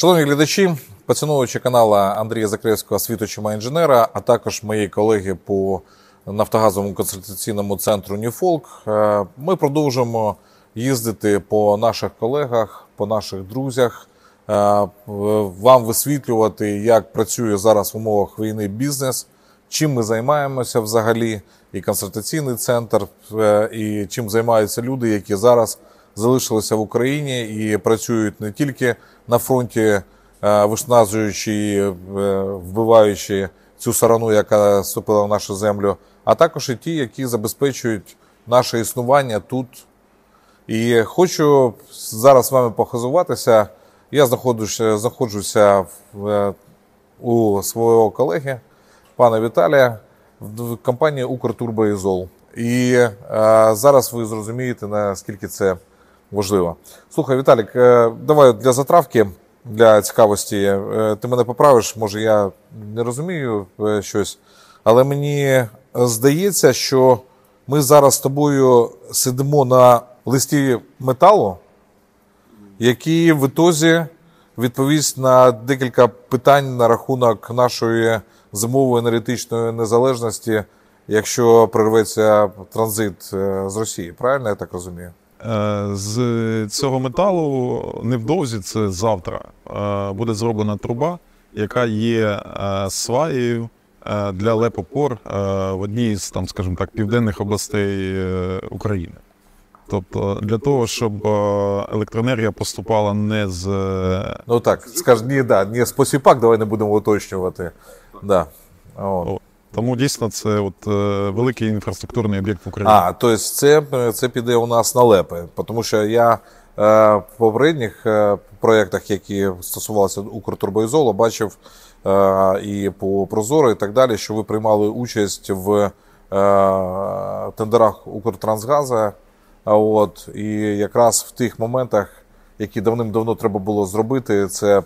Шановні глядачі, поціновувачі канала Андрія Закревського світочима інженера, а також мої колеги по Нафтогазовому консультаційному центру Ньюфолк. Е, ми продовжуємо їздити по наших колегах, по наших друзях, е, вам висвітлювати, як працює зараз в умовах війни бізнес, чим ми займаємося взагалі, і консультаційний центр, е, і чим займаються люди, які зараз залишилися в Україні і працюють не тільки на фронті, е, виснажуючи і е, вбиваючи цю сарану, яка вступила в нашу землю, а також і ті, які забезпечують наше існування тут. І хочу зараз з вами похозуватися. Я знаходжуся, знаходжуся в, е, у свого колеги, пана Віталія, в компанії Укртурбоізол. І е, зараз ви зрозумієте, наскільки це важливо. Слухай, Віталік, е, давай для затравки, для цікавості, е, ти мене поправиш, може я не розумію е, щось, але мені здається, що ми зараз з тобою сидимо на листі металу, який в ітозі відповість на декілька питань на рахунок нашої зимової енергетичної незалежності, якщо прирветься транзит з Росії. Правильно я так розумію? Е, з цього металу невдовзі це завтра е, буде зроблена труба, яка є е, сваєю для лепопор в одній з там, скажімо так, південних областей України. Тобто для того, щоб електроенергія поступала не з ну так, скажімо, ні, да, не з посіпак, давай не будемо уточнювати. Да. От. Тому дійсно це от е, великий інфраструктурний об'єкт в Україні. А тобто це це піде у нас на лепи, тому що я е, в попередніх е, проєктах, які стосувалися Укртурбоізолу, бачив і по Прозоро, і так далі, що ви приймали участь в тендерах Укртрансгаза. От і якраз в тих моментах, які давним-давно треба було зробити, це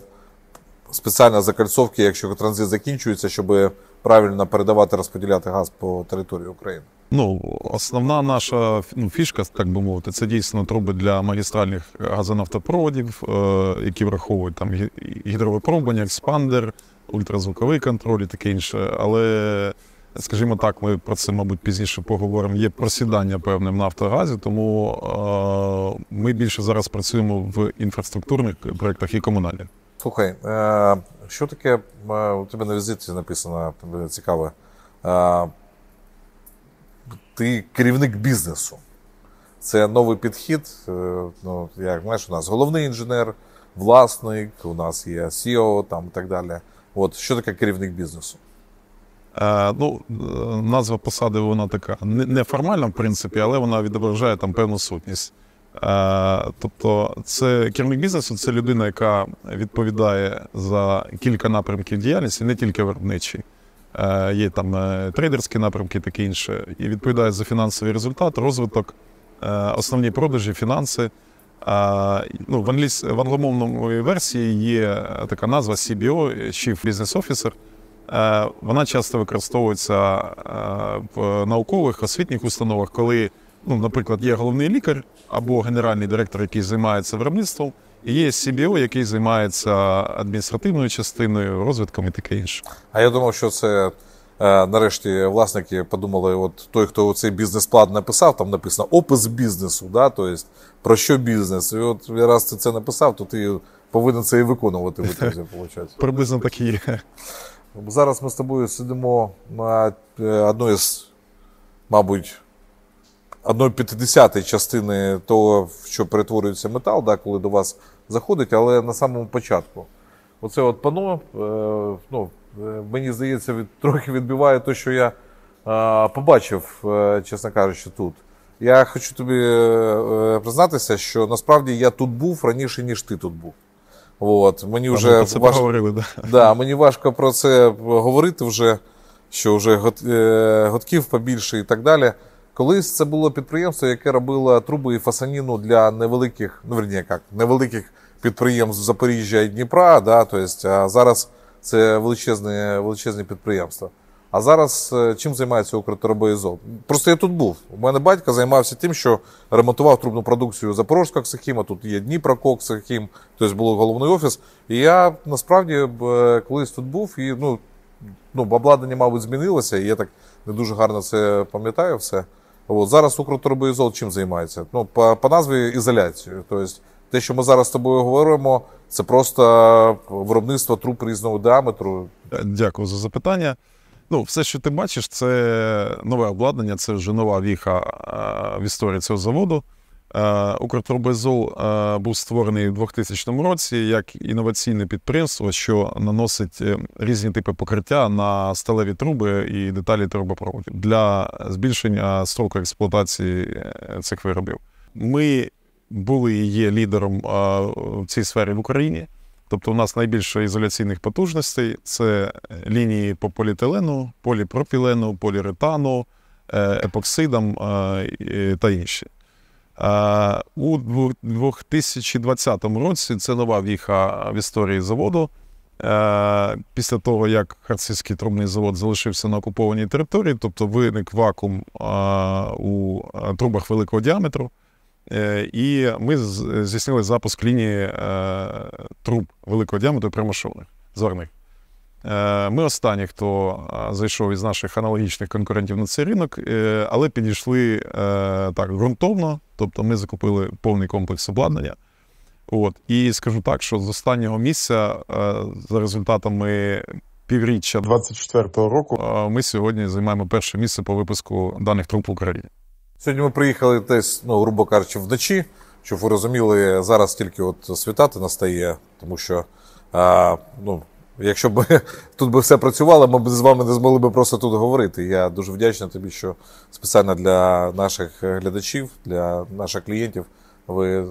спеціальна закальцовка, якщо транзит закінчується, щоби правильно передавати, розподіляти газ по території України? Ну, основна наша ну, фішка, так би мовити, це дійсно труби для магістральних газонавтопроводів, е, які враховують там гідровипробування, експандер, ультразвуковий контроль і таке інше. Але, скажімо так, ми про це, мабуть, пізніше поговоримо. Є просідання певне в Нафтогазі, тому е, ми більше зараз працюємо в інфраструктурних проєктах і комунальних. Слухай, е, що таке? Е, у тебе на візиті написано цікаве. Е, ти керівник бізнесу. Це новий підхід. Е, ну, Як знаєш, у нас головний інженер, власник, у нас є CEO там і так далі. От що таке керівник бізнесу? Е, ну, Назва посади вона така неформальна, в принципі, але вона відображає там певну сутність. Е, тобто, це керівник бізнесу, це людина, яка відповідає за кілька напрямків діяльності, не тільки виробничі е, Є там е, трейдерські напрямки, таке інше, і відповідає за фінансовий результат, розвиток, основні продажі, фінанси. Ну, В англіс в англомовному версії є така назва CBO, Chief Business Officer. Вона часто використовується в наукових освітніх установах, коли ну, наприклад, є головний лікар або генеральний директор, який займається виробництвом, і є CBO, який займається адміністративною частиною, розвитком і таке інше. А я думав, що це. Е, нарешті власники подумали, от той, хто цей бізнес-план написав, там написано опис бізнесу, да, тобто про що бізнес. І от раз ти це написав, то ти повинен це і виконувати. в виходить. Приблизно так і є. Зараз ми з тобою сидимо на е, одної з, мабуть, 1,5 частини того, що перетворюється метал, да, коли до вас заходить, але на самому початку. Оце от пано, е, ну, е, мені здається, від, трохи відбиває те, що я е, побачив, е, чесно кажучи, тут. Я хочу тобі е, е, признатися, що насправді я тут був раніше, ніж ти тут був. От, Мені вже це важ... говорили, да. Да, мені важко про це говорити, вже, що вже год... е, годків побільше і так далі. Колись це було підприємство, яке робило труби і фасаніну для невеликих, ну верні, як невеликих підприємств Запоріжжя і Дніпра. Да, тобто, а зараз це величезне, величезне підприємство. А зараз е, чим займається Укртербоїзол? Просто я тут був. У мене батько займався тим, що ремонтував трубну продукцію Запорожська Ксахіма, тут є Дніпро Коксахім, тобто був головний офіс. І я насправді е, колись тут був і ну, ну обладнання, мабуть, змінилося, і я так не дуже гарно це пам'ятаю все. От Зараз Укрторбоізол чим займається? Ну, По по назві ізоляцією. Тобто, те, що ми зараз з тобою говоримо, це просто виробництво труб різного діаметру. Е, дякую за запитання. Ну, Все, що ти бачиш, це нове обладнання, це вже нова віха в історії цього заводу. Е, Укртробезол е, був створений у 2000 році як інноваційне підприємство, що наносить е, різні типи покриття на сталеві труби і деталі трубопроводів для збільшення строку експлуатації цих виробів. Ми були і є лідером в цій сфері в Україні. Тобто у нас найбільше ізоляційних потужностей це лінії по поліетилену, поліпропілену, поліретану, епоксидам та інші. Е, у 2020 році це нова віха в історії заводу. Е, після того, як харцизький трубний завод залишився на окупованій території, тобто виник вакуум е, у трубах великого діаметру, і ми здійснили запуск лінії труб великого діаметру прямошовних, зварних. Е, ми останні, хто е, зайшов із наших аналогічних конкурентів на цей ринок, е, але підійшли так ґрунтовно, тобто ми закупили повний комплекс обладнання. От. І скажу так, що з останнього місця, за результатами півріччя 24-го року, ми сьогодні займаємо перше місце по випуску даних труб в Україні. Сьогодні ми приїхали десь, ну, грубо кажучи, вночі, щоб ви розуміли, зараз тільки от світати настає, тому що. А, ну, Якщо б тут би все працювало, ми б з вами не змогли б просто тут говорити. Я дуже вдячний тобі, що спеціально для наших глядачів, для наших клієнтів ви е,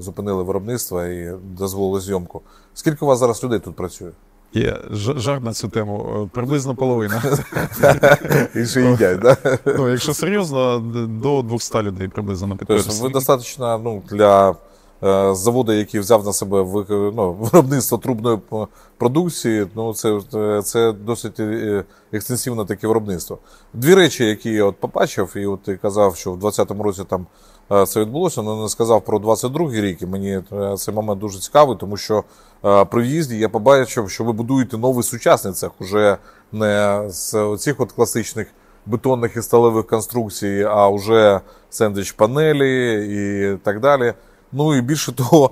зупинили виробництво і дозволили зйомку. Скільки у вас зараз людей тут працює? Є жар на цю тему е, приблизно половина. І ще їдять, да? Ну, Якщо серйозно, до 200 людей приблизно на підписку. Тобто ви достатньо ну, для. Е, з заводу, який взяв на себе ну, виробництво трубної е, продукції, ну це е, це досить екстенсивне таке виробництво. Дві речі, які я от побачив, і от ти казав, що в 2020 році там це відбулося, але не сказав про 22 рік. І Мені цей момент дуже цікавий, тому що при в'їзді я побачив, що ви будуєте новий сучасний цех, уже не з оцих от класичних. Бетонних і сталевих конструкцій, а вже сендвіч панелі і так далі. Ну і більше того,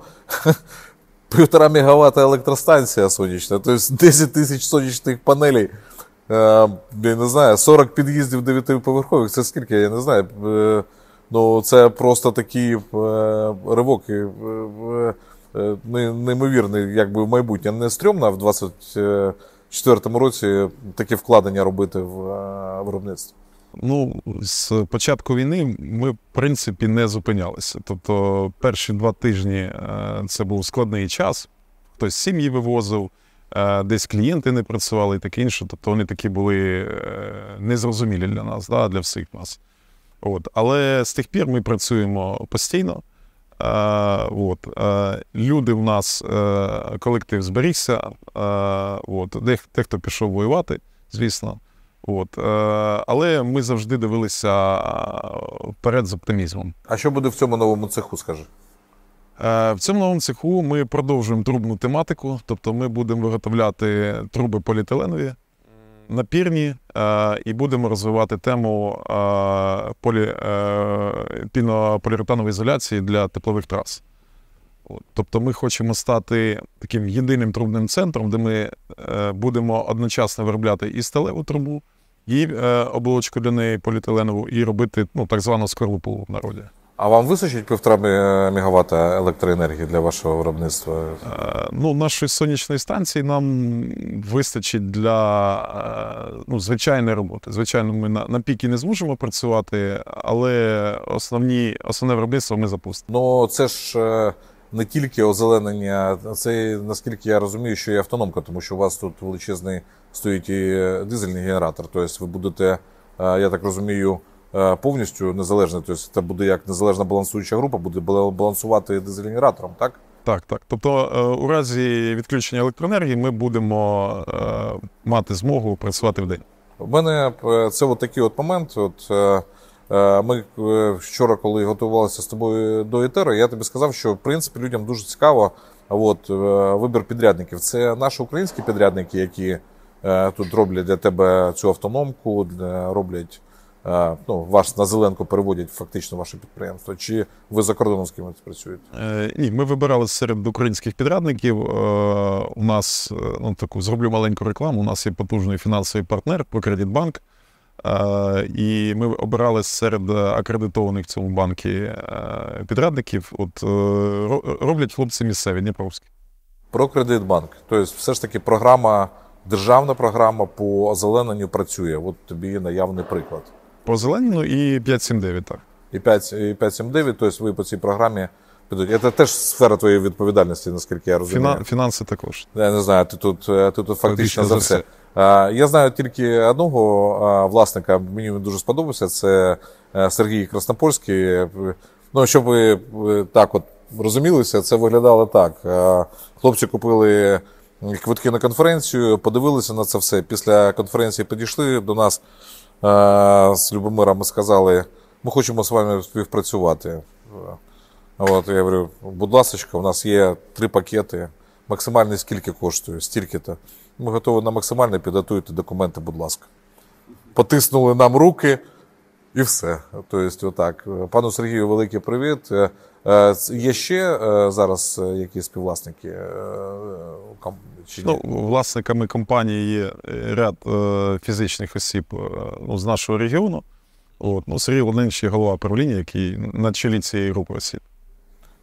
півтора мегаватта електростанція сонячна, тобто 10 тисяч сонячних панелей. Е, я не знаю, 40 під'їздів 9-поверхових, це скільки, я не знаю. Е, ну, Це просто такі е, ривок неймовірний, якби в майбутнє не стрьомно, в 24-му році таке вкладення робити в виробництво. Ну, з початку війни ми, в принципі, не зупинялися. Тобто, перші два тижні е, це був складний час. Хтось сім'ї вивозив, е, десь клієнти не працювали і таке інше. Тобто вони такі були е, незрозумілі для нас, да, для всіх нас. От. Але з тих пір ми працюємо постійно. от, Люди в нас, колектив зберігся, от, дехто пішов воювати, звісно. От, е, Але ми завжди дивилися е, вперед з оптимізмом. А що буде в цьому новому цеху, скажи? Е, в цьому новому цеху ми продовжуємо трубну тематику, тобто ми будемо виготовляти труби поліетиленові, напірні, і будемо розвивати тему полі, пінополіуретанової ізоляції для теплових трас. Тобто ми хочемо стати таким єдиним трубним центром, де ми е, будемо одночасно виробляти і сталеву трубу, і е, оболочку для неї поліетиленову, і робити ну, так звану скорлупу в народі. А вам вистачить півтора е, мегаватта електроенергії для вашого виробництва? Ну, нашої сонячної станції нам вистачить для ну, звичайної роботи. Звичайно, ми на на піки не зможемо працювати, але основні, основне виробництво ми запустимо. Ну це ж не тільки озеленення, це наскільки я розумію, що і автономка, тому що у вас тут величезний стоїть і е, дизельний генератор. Тобто ви будете, е, я так розумію, е, повністю незалежні. Тобто це буде як незалежна балансуюча група, буде балансувати дизель генератором, так? Так, так. Тобто, у разі відключення електроенергії ми будемо мати змогу працювати в день. У мене це от такий от момент. От Е, ми е, вчора, коли готувалися з тобою до Етеру, я тобі сказав, що в принципі людям дуже цікаво от, е, вибір підрядників. Це наші українські підрядники, які тут роблять для тебе цю автономку, для роблять ну, вас на зеленку переводять фактично ваше підприємство. Чи ви за кордоном з кимось працюєте? Е, Ні, ми вибирали серед українських підрядників. Е, У нас ну таку зроблю маленьку рекламу. У нас є потужний фінансовий партнер Покредитбанк. Е, і ми обирали серед е, акредитованих в цьому банки е, підрядників. От роблять хлопці місцеві Дніпровські. Про кредитбанк. Тобто, все ж таки, програма, державна програма по озелененню працює. От тобі наявний приклад. По озелененню і 579, так. І 579, тобто ви по цій програмі підуть. Це теж сфера твоєї відповідальності, наскільки я розумію. Фіна, фінанси також. Я не знаю, ти тут ти тут фактично Фактично за все. Я знаю тільки одного власника, мені він дуже сподобався. Це е, Сергій Краснопольський. Ну, щоб ви так от розумілися, це виглядало так. Хлопці купили квитки на конференцію, подивилися на це все. Після конференції підійшли до нас з Любомиром і сказали, ми хочемо з вами співпрацювати. От я говорю, будь ласка, у нас є три пакети максимально скільки коштує, стільки-то. Ми готові на максимально підготуйте документи, будь ласка. Потиснули нам руки і все. Тобто, отак. Пану Сергію, великий привіт. Е, е, є ще е, зараз які співвласники? Чи ні? Ну, Власниками компанії є ряд фізичних осіб е, ну, з нашого регіону. От, ну, Сергій Лунинич є голова правління, який на чолі цієї групи осіб.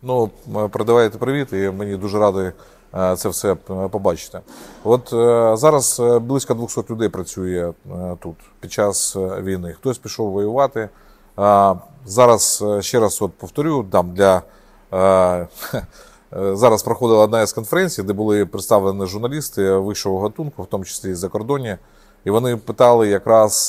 Ну, передавайте привіт, і мені дуже радий Е, це все е, побачите. От е, зараз близько 200 людей працює тут під час війни. Хтось пішов воювати. Зараз ще раз от повторю, там для зараз проходила одна із конференцій, де були представлені журналісти вищого гатунку, в тому числі і за кордоні. І вони питали якраз,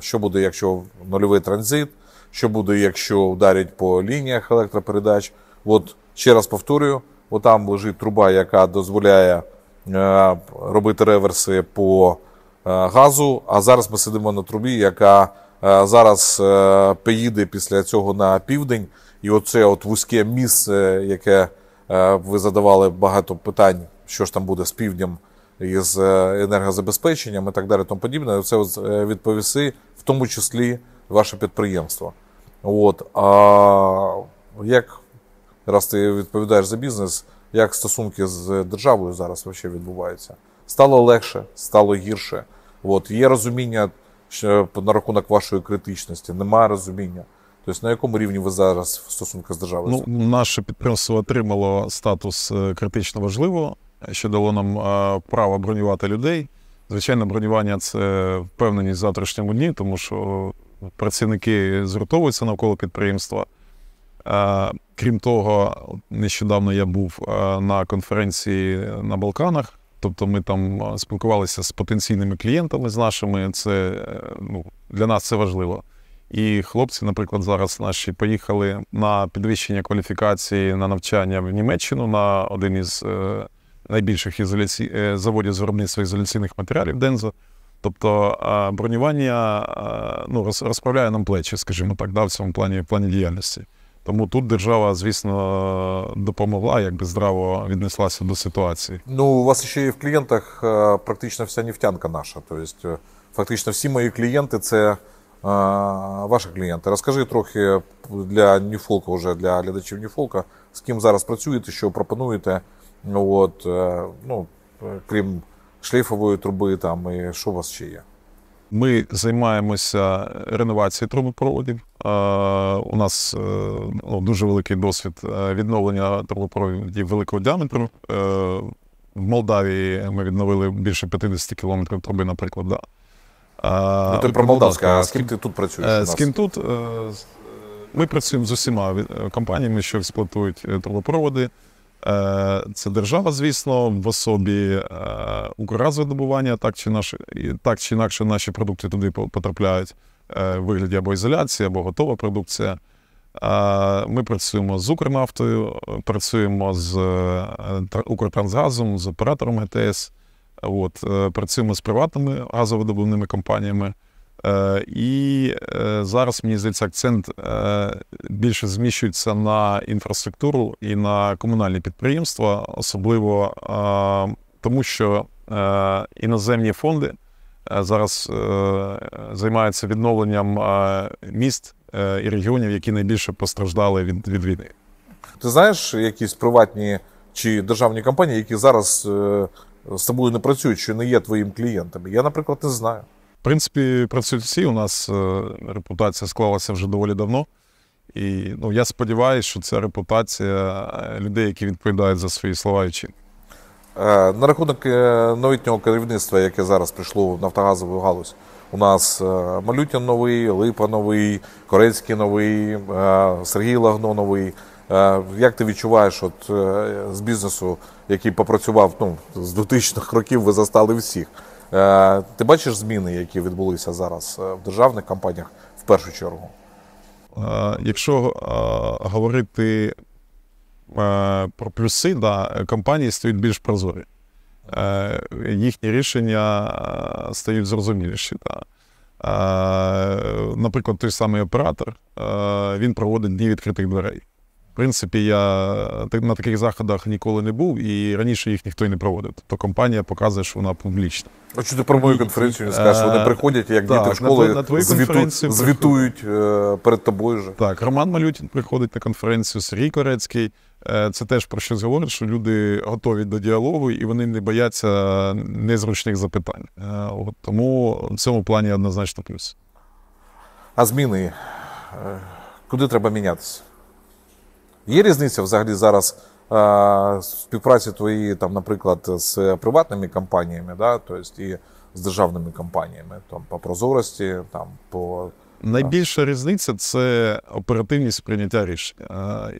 що буде, якщо нульовий транзит, що буде, якщо вдарять по лініях електропередач. От ще раз повторюю. Отам лежить труба, яка дозволяє е, робити реверси по е, газу. А зараз ми сидимо на трубі, яка е, зараз поїде після цього на південь. І оце от вузьке місце, яке ви задавали багато питань, що ж там буде з півднем із енергозабезпеченням і так далі, тому подібне, це відповісти, в тому числі ваше підприємство. От а як раз ти відповідаєш за бізнес, як стосунки з державою зараз вообще відбуваються? Стало легше, стало гірше. От є розуміння що е, на рахунок вашої критичності, немає розуміння. Тобто на якому рівні ви зараз в стосунках з державою? Ну, Наше підприємство отримало статус е, критично важливого, що дало нам е, право бронювати людей. Звичайно, бронювання це впевненість в завтрашньому дні, тому що працівники згуртовуються навколо підприємства. Е, крім того, нещодавно я був е, на конференції на Балканах. Тобто ми там е, спілкувалися з потенційними клієнтами, з нашими. Це ну, для нас це важливо. І хлопці, наприклад, зараз наші поїхали на підвищення кваліфікації на навчання в Німеччину на один із найбільших ізоляці... заводів з виробництва ізоляційних матеріалів Дензо. Тобто бронювання ну, розправляє нам плечі, скажімо так, да, в цьому плані в плані діяльності. Тому тут держава, звісно, допомогла, якби здраво віднеслася до ситуації. Ну, у вас ще є в клієнтах е, практично вся нефтянка наша. Тобто, фактично, всі мої клієнти це е, ваші клієнти. Розкажи трохи для Ньюфолка, вже для глядачів Ньюфолка, з ким зараз працюєте, що пропонуєте. От, ну, Крім шлейфової труби, там і що у вас ще є. Ми займаємося реновацією трубопроводів. Е, у нас е, ну, дуже великий досвід е, відновлення трубопроводів великого діаметру. В Молдавії ми відновили більше 50 кілометрів труби, наприклад. Да. Ну, ти про Молдавська, а з ким ти тут працюєш? З ким тут? Ми працюємо з усіма компаніями, що експлуатують трубопроводи. Е, це держава, звісно, в особі е, укргазвидобування, так чи наші, так чи інакше наші продукти туди потрапляють в е, вигляді або ізоляції, або готова продукція. Ми працюємо з Укрнафтою, працюємо з Укртрансгазом, з оператором ГТС. От, Працюємо з приватними газовидобувними компаніями. Е, і е, зараз, мені здається, акцент е, більше зміщується на інфраструктуру і на комунальні підприємства, особливо тому, що іноземні фонди зараз займаються відновленням міст і регіонів, які найбільше постраждали від, від війни. Ти знаєш якісь приватні чи державні компанії, які зараз з тобою не працюють, що не є твоїм клієнтами? Я, наприклад, не знаю принципі, працюють у нас е, репутація склалася вже доволі давно. І ну, я сподіваюся, що це репутація е, людей, які відповідають за свої слова і вчинки. Е, на рахунок новітнього керівництва, яке зараз прийшло в Нафтогазову галузь, у нас Малютін новий, Липа новий, Корецький новий, Сергій Лагно новий. Як ти відчуваєш, от з бізнесу, який попрацював ну, з 2000-х років, ви застали всіх. Е, ти бачиш зміни, які відбулися зараз е, в державних компаніях в першу чергу? Е, якщо говорити про плюси, да, компанії стають більш прозорі. Їхні рішення стають зрозуміліші. Да. Наприклад, той самий оператор він проводить дні відкритих дверей принципі, я на таких заходах ніколи не був, і раніше їх ніхто і не проводив. Тобто компанія показує, що вона публічна. А чи ти про мою конференцію не скажеш? Вони е, приходять, як так, діти в школу, на твої, звіту, звітують е, перед тобою. же. Так, Роман Малютін приходить на конференцію, Сергій Корецький. Е, це теж про щось говорить, що люди готові до діалогу і вони не бояться незручних запитань. От Тому в цьому плані однозначно плюс. А зміни куди треба мінятися? Є різниця взагалі зараз е, співпраці твої, там, наприклад, з приватними компаніями, да, тобто і з державними компаніями, там по прозорості, там по е. найбільша різниця це оперативність прийняття рішення.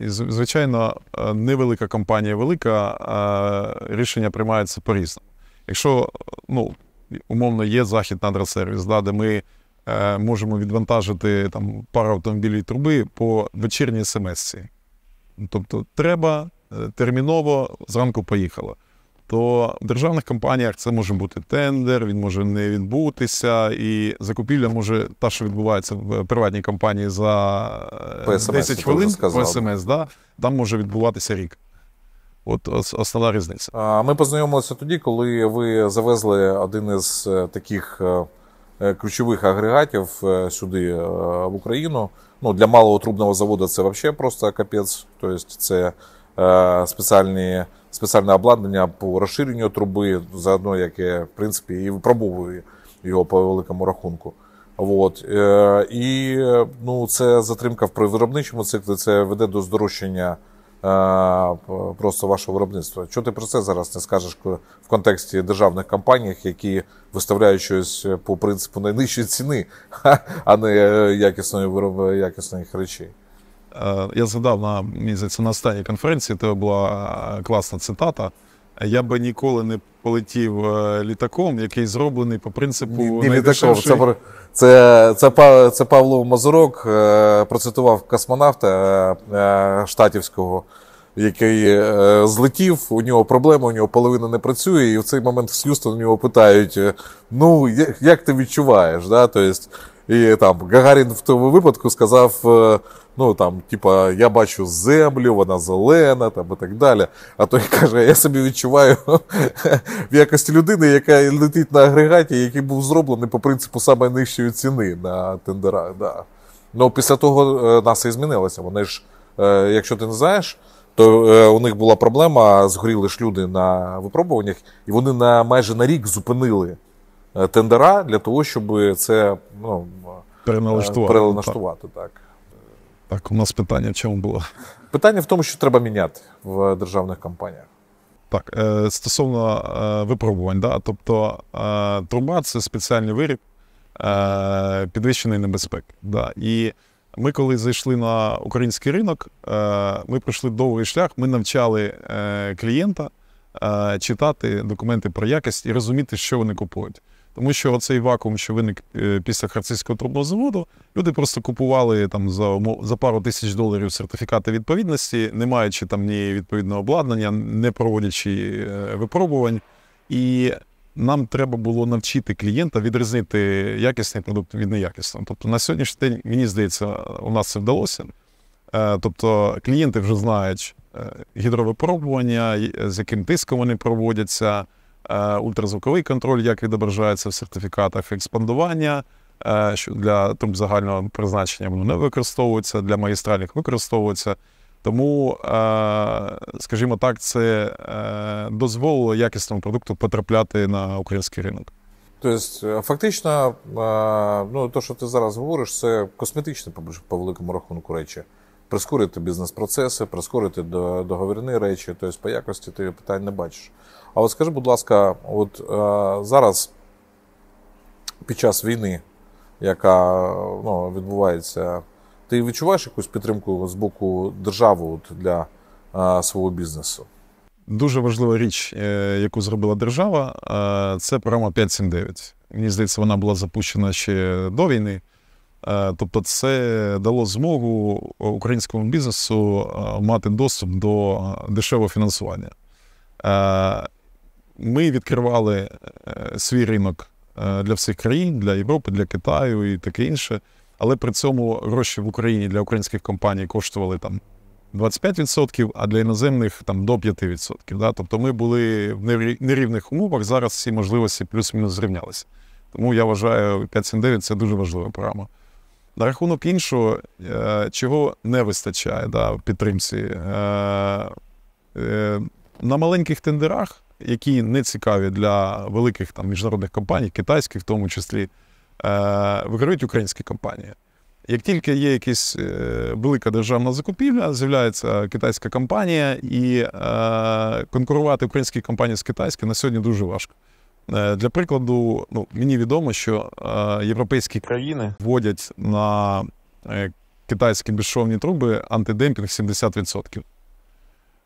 Е, і звичайно, е, невелика компанія, велика а рішення приймаються по різному. Якщо ну, умовно є захід на надрасервіс, да, де ми. Можемо відвантажити там пару автомобілів труби по вечірній смс Тобто, треба е, терміново зранку поїхала. То в державних компаніях це може бути тендер, він може не відбутися, і закупівля може та, що відбувається в приватній компанії за е, ПСМС, 10 хвилин по СМС, да, там може відбуватися рік. От основна різниця. Ми познайомилися тоді, коли ви завезли один із е, таких ключових агрегатів сюди, в Україну. Ну, Для малого трубного заводу це взагалі просто капець. Тобто це е, спеціальні, спеціальне обладнання по розширенню труби, заодно яке в принципі, і випробовує його по великому рахунку. От. Е, І ну, це затримка в виробничому циклі, це веде до здорожчання Е, просто вашого виробництва. Чого ти про це зараз не скажеш в контексті державних компаній, які виставляють щось е, по принципу найнижчої ціни, а не е, якісної вироб... якісних речей? Я згадав на місяць на останній конференції, це була класна цитата я би ніколи не полетів е, літаком, який зроблений по принципу Ні, літаком. Це це, це, це Павло Мазурок е, процитував космонавта е, штатівського. Який злетів, у нього проблема, у нього половина не працює, і в цей момент в Х'юстон у нього питають: ну як ти відчуваєш? Да? Тобто, і там Гагарін в тому випадку сказав: е, ну там, типа, я бачу землю, вона зелена, там і так далі. А той каже, я собі відчуваю в якості людини, яка летить на агрегаті, який був зроблений по принципу найнижчої ціни на тендерах. Да. Ну після того е, НАСА і змінилося. Вони ж, е, якщо ти не знаєш. То у них була проблема, згоріли ж люди на випробуваннях, і вони на майже на рік зупинили Е, тендера для того, щоб це ну, е, переналаштувати. переналаштувати так. Так, у нас питання в чому було? Питання в тому, що треба міняти в державних компаніях. Так, е, стосовно випробувань, да? тобто труба це спеціальний виріб підвищеної небезпеки. Да? І ми, коли зайшли на український ринок, ми пройшли довгий шлях, ми навчали клієнта читати документи про якість і розуміти, що вони купують. Тому що оцей вакуум, що виник е, після харцизького трубного заводу, люди просто купували там за за пару тисяч доларів сертифікати відповідності, не маючи там ні відповідного обладнання, не проводячи е, випробувань. І нам треба було навчити клієнта відрізнити якісний продукт від неякісного. Тобто на сьогоднішній день, мені здається, у нас це вдалося. Е, тобто клієнти вже знають гідровипробування, з яким тиском вони проводяться. Е, ультразвуковий контроль, як відображається в сертифікатах експандування. Е, що для труб тобто, загального призначення воно не використовується, для магістральних використовується. Тому, е, скажімо так, це дозволило якісному продукту потрапляти на український ринок. Тобто, фактично, ну, то, що ти зараз говориш, це косметичне по великому рахунку речі прискорити бізнес-процеси, прискорити договірні речі, тобто по якості ти питань не бачиш. А от скажи, будь ласка, от е, зараз під час війни, яка ну, відбувається, ти відчуваєш якусь підтримку з боку держави от, для е, свого бізнесу? Дуже важлива річ, е, яку зробила держава, е, це програма 5.7.9. Мені здається, вона була запущена ще до війни. Е, тобто, це дало змогу українському бізнесу е, мати доступ до е, дешевого фінансування. Ми відкривали свій ринок для всіх країн, для Європи, для Китаю і таке інше. Але при цьому гроші в Україні для українських компаній коштували там 25%, а для іноземних там до 5%. Да? Тобто ми були в нерівних умовах. Зараз всі можливості плюс-мінус зрівнялися. Тому я вважаю, 579 – це дуже важлива програма. На рахунок іншого, е, чого не вистачає да, в підтримці. Е, е, на маленьких тендерах, які не цікаві для великих там, міжнародних компаній, китайських в тому числі, виграють українські компанії. Як тільки є якась велика державна закупівля, з'являється китайська компанія, і конкурувати українські компанії з китайськими на сьогодні дуже важко. Е, для прикладу, ну мені відомо, що е, європейські країни вводять на е, китайські безшовні труби антидемпінг 70%.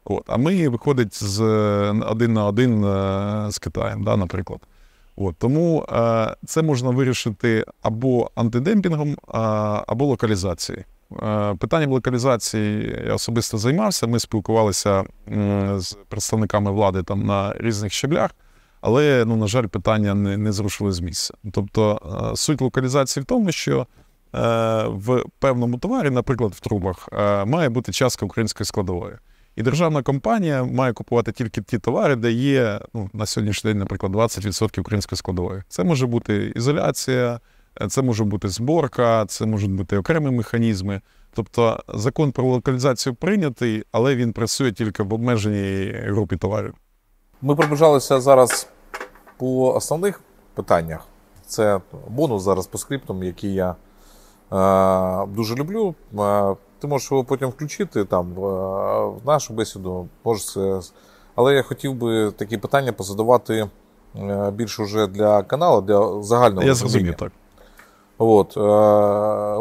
От. А ми виходить з один на один з Китаєм, да, наприклад. От. Тому е, це можна вирішити або антидемпінгом, або локалізацією. Питанням локалізації я особисто займався. Ми спілкувалися з представниками влади там на різних щеблях. Але, ну, на жаль, питання не не зрушили з місця. Тобто е, суть локалізації в тому, що е, в певному товарі, наприклад, в трубах, е, має бути частка української складової. І державна компанія має купувати тільки ті товари, де є ну, на сьогоднішній день, наприклад, 20% української складової. Це може бути ізоляція, це може бути зборка, це можуть бути окремі механізми. Тобто закон про локалізацію прийнятий, але він працює тільки в обмеженій групі товарів. Ми пробіжалися зараз по основних питаннях. Це бонус зараз по скриптам, який я е, дуже люблю. Е, ти можеш його потім включити там е, в нашу бесіду. Можеш... Але я хотів би такі питання позадавати е, більше вже для каналу, для загального. Я зрозумів, так. От, е,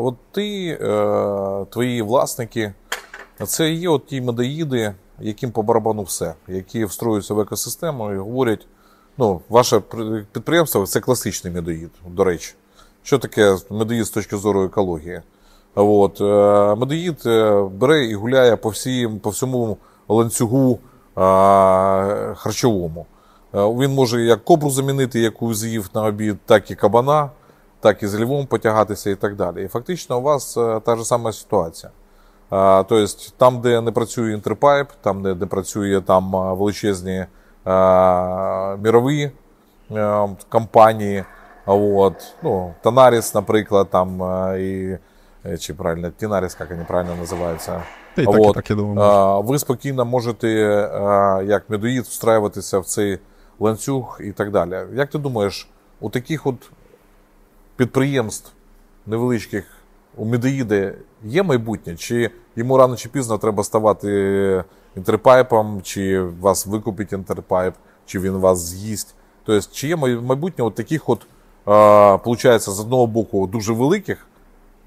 от ти, е, твої власники, це є от ті медаїди, яким по барабану все, які встроюються в екосистему і говорять: ну, ваше підприємство це класичний медоїд, до речі. Що таке медоїд з точки зору екології? От, е, Медоїд е, бере і гуляє по всім, по всьому ланцюгу а, е, харчовому. Він може як кобру замінити, яку з'їв на обід, так і кабана, так і з львом потягатися і так далі. І фактично у вас та ж сама ситуація. Тобто там, де не працює інтерпайп, там, де не працює там величезні мірові компанії. От, ну, Тонаріс, наприклад, там і е, чи правильно Тінаріс, як вони правильно називаються. і так, От. І так, я думаю, Ви спокійно можете, як медоїд, встраюватися в цей ланцюг і так далі. Як ти думаєш, у таких от підприємств невеличких у Медеїди є майбутнє, чи йому рано чи пізно треба ставати інтерпайпом, чи вас викупить інтерпайп, чи він вас з'їсть. Тобто, чи є майбутнє от таких, от, виходить, з одного боку, дуже великих,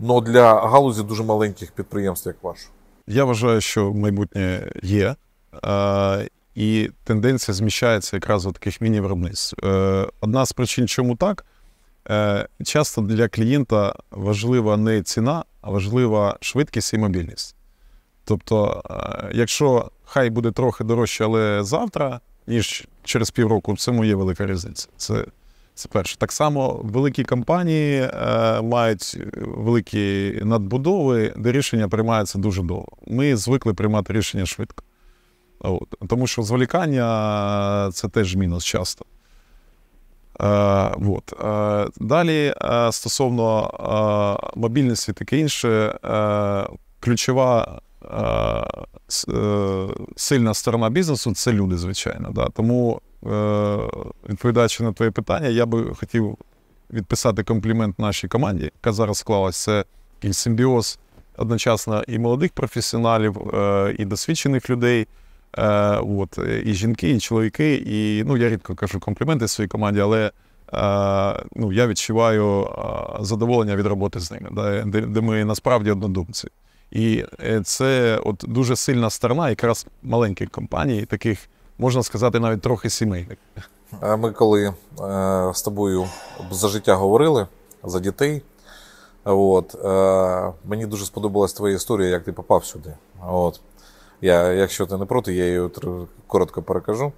але для галузі дуже маленьких підприємств, як ваш? Я вважаю, що майбутнє є. І тенденція зміщається якраз до таких міні-виробництв. Е, одна з причин, чому так, Е, часто для клієнта важлива не ціна, а важлива швидкість і мобільність. Тобто, е, якщо хай буде трохи дорожче, але завтра, ніж через півроку, в цьому є велика різниця. Це це перше. Так само великі компанії е, мають великі надбудови, де рішення приймаються дуже довго. Ми звикли приймати рішення швидко. От. Тому що зволікання це теж мінус часто. Е, вот. Е, далі е, стосовно мобільності таке інше, ключова сильна сторона бізнесу це люди, звичайно. Да. Тому, відповідаючи на твоє питання, я би хотів відписати комплімент нашій команді, яка зараз склалася симбіоз одночасно і молодих професіоналів, і досвідчених людей. Е, от, І жінки, і чоловіки, і ну я рідко кажу компліменти своїй команді, але е, ну, я відчуваю е, задоволення від роботи з ними, де, де ми насправді однодумці. І це от дуже сильна сторона, якраз маленьких компаній, таких можна сказати, навіть трохи сімейних. Ми коли з тобою за життя говорили за дітей. От, е, Мені дуже сподобалась твоя історія, як ти попав сюди. От. Я, Якщо ти не проти, я її коротко перекажу.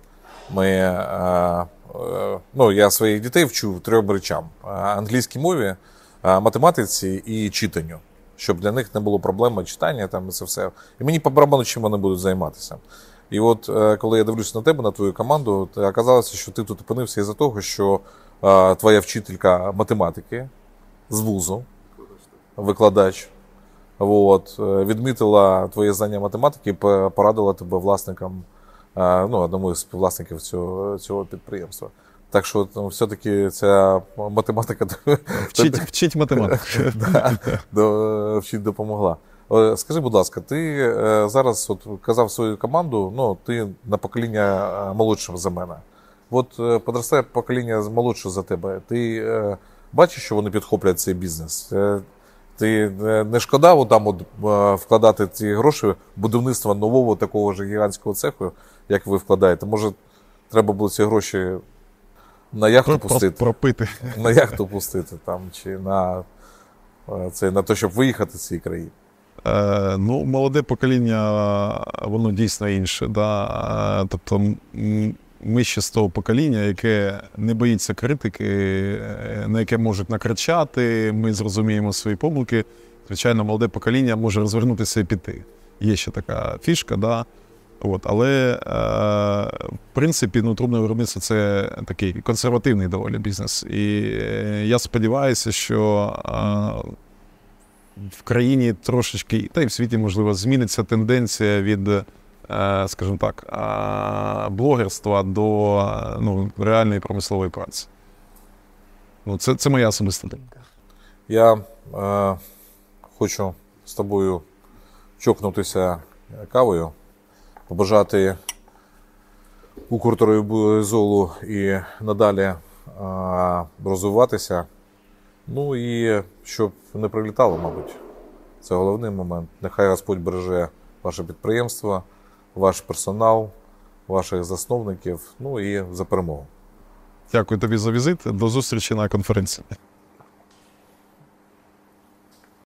Ми, е, е, ну, Я своїх дітей вчу трьом речам: е, англійській мові, математиці і читанню, щоб для них не було проблеми читання там і це все. І мені по барабану чим вони будуть займатися. І от коли я дивлюся на тебе, на твою команду, то оказалося, що ти тут опинився із-за того, що твоя вчителька математики з вузу, викладач. От, е, відмітила твоє знання математики, порадила тебе власникам, е, ну, одному з співвласників цього цього підприємства. Так що ну, все-таки ця математика вчить вчить математику. да, Вчить допомогла. Е, скажи, будь ласка, ти зараз от казав свою команду, ну ти на покоління молодшим за мене. От подросте покоління молодше за тебе. Ти бачиш, що вони підхоплять цей бізнес? Ти е, не шкода там от е, вкладати ці гроші в будівництво нового такого ж гігантського цеху, як ви вкладаєте. Може, треба було ці гроші на яхту пустити? Пропити. На яхту пустити там, чи на е, це, на те, щоб виїхати з цієї країни. Е, ну, Молоде покоління, воно дійсно інше. Да? Тобто ми ще з того покоління, яке не боїться критики, е, на яке можуть накричати, ми зрозуміємо свої помилки. Звичайно, молоде покоління може розвернутися і піти. Є ще така фішка, да. От, але е, в принципі ну, трубне виробництво це такий консервативний доволі бізнес. І е, я сподіваюся, що е, в країні трошечки, та й в світі, можливо, зміниться тенденція від. Е, скажімо так, блогерства до ну, реальної промислової праці. Ну, Це це моя особиста думка. Я е, хочу з тобою чокнутися кавою, побажати золу і надалі е, розвиватися. Ну і щоб не прилітало, мабуть. Це головний момент. Нехай Господь береже ваше підприємство ваш персонал, ваших засновників, ну і за перемогу. Дякую тобі за візит. До зустрічі на конференції.